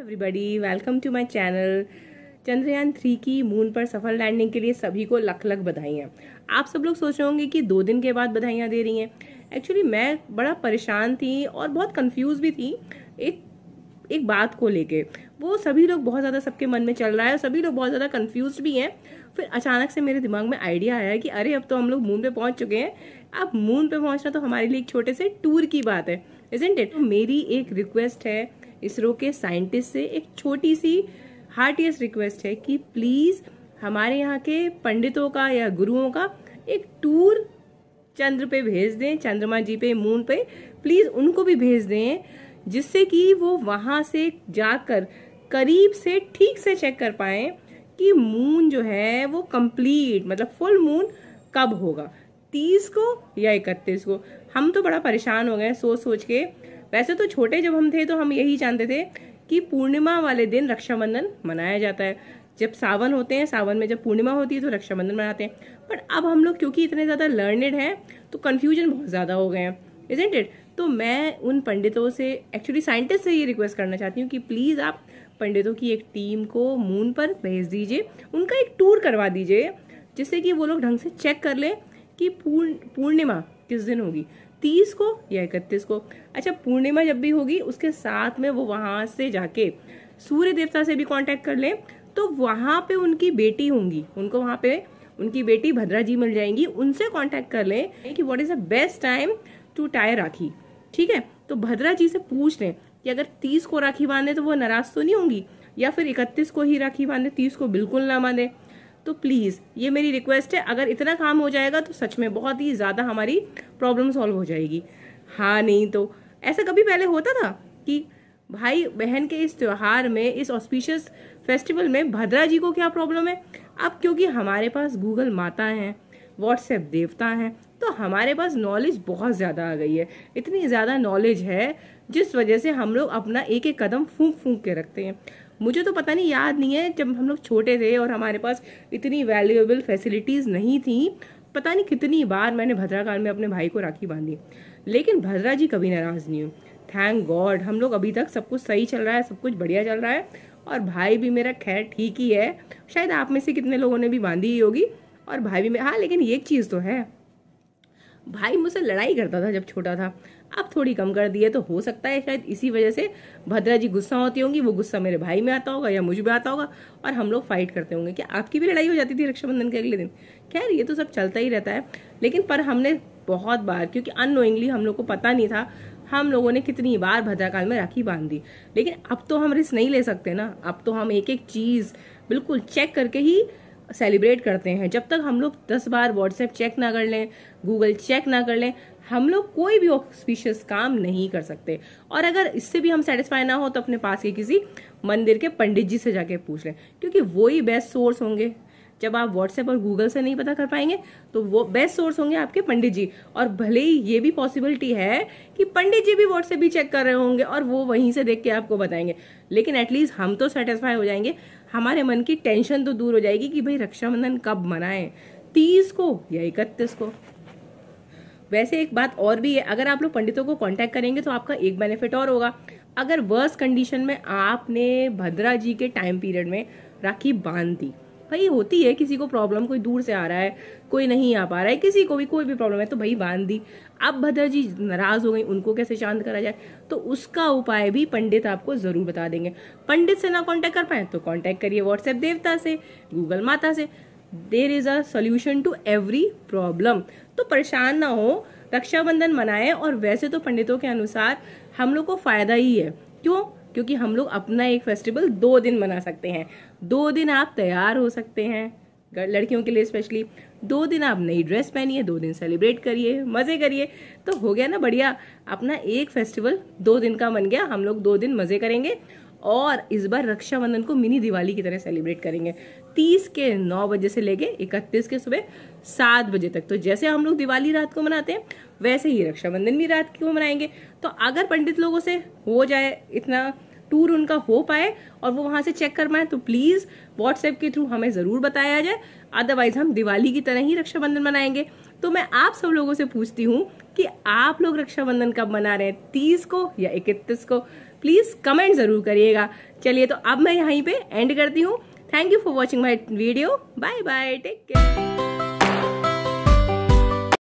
everybody welcome to my channel Chandrayaan three की moon पर सफल लैंडिंग के लिए सभी को लख लख बधाइयाँ आप सब लोग सोच रहे होंगे कि दो दिन के बाद बधाइयाँ दे रही हैं एक्चुअली मैं बड़ा परेशान थी और बहुत कंफ्यूज भी थी एक एक बात को लेके वो सभी लोग बहुत ज़्यादा सबके मन में चल रहा है और सभी लोग बहुत ज़्यादा कन्फ्यूज भी हैं फिर अचानक से मेरे दिमाग में आइडिया आया कि अरे अब तो हम लोग मून पे पहुँच चुके हैं अब मून पे पहुंचना तो हमारे लिए एक छोटे से टूर की बात है इजेंट इट तो मेरी एक रिक्वेस्ट है इसरो के साइंटिस्ट से एक छोटी सी हार्टियस रिक्वेस्ट है कि प्लीज़ हमारे यहाँ के पंडितों का या गुरुओं का एक टूर चंद्र पे भेज दें चंद्रमा जी पे मून पे प्लीज़ उनको भी भेज दें जिससे कि वो वहाँ से जाकर करीब से ठीक से चेक कर पाए कि मून जो है वो कंप्लीट मतलब फुल मून कब होगा तीस को या इकतीस को हम तो बड़ा परेशान हो गए सोच सोच के वैसे तो छोटे जब हम थे तो हम यही जानते थे कि पूर्णिमा वाले दिन रक्षाबंधन मनाया जाता है जब सावन होते हैं सावन में जब पूर्णिमा होती है तो रक्षाबंधन मनाते हैं बट अब हम लोग क्योंकि इतने ज़्यादा लर्नेड हैं तो कन्फ्यूजन बहुत ज़्यादा हो गए हैं इजेंट इट तो मैं उन पंडितों से एक्चुअली साइंटिस्ट से ये रिक्वेस्ट करना चाहती हूँ कि प्लीज़ आप पंडितों की एक टीम को मून पर भेज दीजिए उनका एक टूर करवा दीजिए जिससे कि वो लोग ढंग से चेक कर लें कि पूर्ण पूर्णिमा किस दिन होगी तीस को या इकतीस को अच्छा पूर्णिमा जब भी होगी उसके साथ में वो वहां से जाके सूर्य देवता से भी कांटेक्ट कर लें तो वहां पे उनकी बेटी होंगी उनको वहां पे उनकी बेटी भद्रा जी मिल जाएंगी उनसे कांटेक्ट कर लें कि what is the best time to tie rakhi ठीक है तो भद्रा जी से पूछ लें कि अगर तीस को राखी बांधे तो वो नाराज तो नहीं होंगी या फिर इकतीस को ही राखी बांधे तीस को बिल्कुल ना बांधे तो प्लीज़ ये मेरी रिक्वेस्ट है अगर इतना काम हो जाएगा तो सच में बहुत ही ज़्यादा हमारी प्रॉब्लम सॉल्व हो जाएगी हाँ नहीं तो ऐसा कभी पहले होता था कि भाई बहन के इस त्यौहार में इस ऑस्पिशियस फेस्टिवल में भद्रा जी को क्या प्रॉब्लम है अब क्योंकि हमारे पास गूगल माता हैं व्हाट्सएप देवता हैं तो हमारे पास नॉलेज बहुत ज़्यादा आ गई है इतनी ज़्यादा नॉलेज है जिस वजह से हम लोग अपना एक एक कदम फूंक फूंक के रखते हैं मुझे तो पता नहीं याद नहीं है जब हम लोग छोटे थे और हमारे पास इतनी वैल्यूएबल फैसिलिटीज़ नहीं थी पता नहीं कितनी बार मैंने भद्रा काल में अपने भाई को राखी बांधी लेकिन भद्रा जी कभी नाराज़ नहीं हुए थैंक गॉड हम लोग अभी तक सब कुछ सही चल रहा है सब कुछ बढ़िया चल रहा है और भाई भी मेरा खैर ठीक ही है शायद आप में से कितने लोगों ने भी बांधी ही होगी और भाई भी मैं हाँ लेकिन एक चीज़ तो है भाई मुझसे लड़ाई करता था जब छोटा था आप थोड़ी कम कर दी है तो हो सकता है शायद इसी वजह से भद्रा जी गुस्सा होती होंगी वो गुस्सा मेरे भाई में आता होगा या मुझ में आता होगा और हम लोग फाइट करते होंगे क्या आपकी भी लड़ाई हो जाती थी रक्षाबंधन के अगले दिन खैर ये तो सब चलता ही रहता है लेकिन पर हमने बहुत बार क्योंकि अनोइंगली हम लोग को पता नहीं था हम लोगों ने कितनी बार भद्राकाल में राखी बांध दी लेकिन अब तो हम रिस्क नहीं ले सकते ना अब तो हम एक एक चीज़ बिल्कुल चेक करके ही सेलिब्रेट करते हैं जब तक हम लोग दस बार व्हाट्सएप चेक ना कर लें गूगल चेक ना कर लें हम लोग कोई भी ऑक्सपीशियस काम नहीं कर सकते और अगर इससे भी हम सेटिस्फाई ना हो तो अपने पास के किसी मंदिर के पंडित जी से जाके पूछ लें क्योंकि वही बेस्ट सोर्स होंगे जब आप व्हाट्सएप और गूगल से नहीं पता कर पाएंगे तो वो बेस्ट सोर्स होंगे आपके पंडित जी और भले ही ये भी पॉसिबिलिटी है कि पंडित जी भी व्हाट्सएप भी चेक कर रहे होंगे और वो वहीं से देख के आपको बताएंगे लेकिन एटलीस्ट हम तो सेटिस्फाई हो जाएंगे हमारे मन की टेंशन तो दूर हो जाएगी कि भाई रक्षाबंधन कब मनाएं तीस को या इकतीस को वैसे एक बात और भी है अगर आप लोग पंडितों को कांटेक्ट करेंगे तो आपका एक बेनिफिट और होगा अगर वर्स कंडीशन में आपने भद्रा जी के टाइम पीरियड में राखी बांध दी भाई होती है किसी को प्रॉब्लम कोई दूर से आ रहा है कोई नहीं आ पा रहा है किसी को भी कोई भी प्रॉब्लम है तो भाई बांध दी अब भद्र जी नाराज हो गई उनको कैसे शांत करा जाए तो उसका उपाय भी पंडित आपको ज़रूर बता देंगे पंडित से ना कॉन्टेक्ट कर पाए तो कॉन्टेक्ट करिए व्हाट्सएप देवता से गूगल माता से there is a solution to every problem तो परेशान ना हो रक्षाबंधन मनाएं और वैसे तो पंडितों के अनुसार हम लोग को फायदा ही है क्यों क्योंकि हम लोग अपना एक फेस्टिवल दो दिन मना सकते हैं दो दिन आप तैयार हो सकते हैं लड़कियों के लिए स्पेशली दो दिन आप नई ड्रेस पहनिए दो दिन सेलिब्रेट करिए मज़े करिए तो हो गया ना बढ़िया अपना एक फेस्टिवल दो दिन का बन गया हम लोग दो दिन मज़े करेंगे और इस बार रक्षाबंधन को मिनी दिवाली की तरह सेलिब्रेट करेंगे तीस के नौ बजे से लेके इकतीस के सुबह सात बजे तक तो जैसे हम लोग दिवाली रात को मनाते हैं वैसे ही रक्षाबंधन भी रात को मनाएंगे तो अगर पंडित लोगों से हो जाए इतना टूर उनका हो पाए और वो वहाँ से चेक कर पाए तो प्लीज़ व्हाट्सएप के थ्रू हमें ज़रूर बताया जाए अदरवाइज हम दिवाली की तरह ही रक्षाबंधन मनाएंगे तो मैं आप सब लोगों से पूछती हूँ कि आप लोग रक्षाबंधन कब मना रहे हैं तीस को या इकतीस को प्लीज़ कमेंट ज़रूर करिएगा चलिए तो अब मैं यहीं पे एंड करती हूँ thank you for watching my video bye bye take care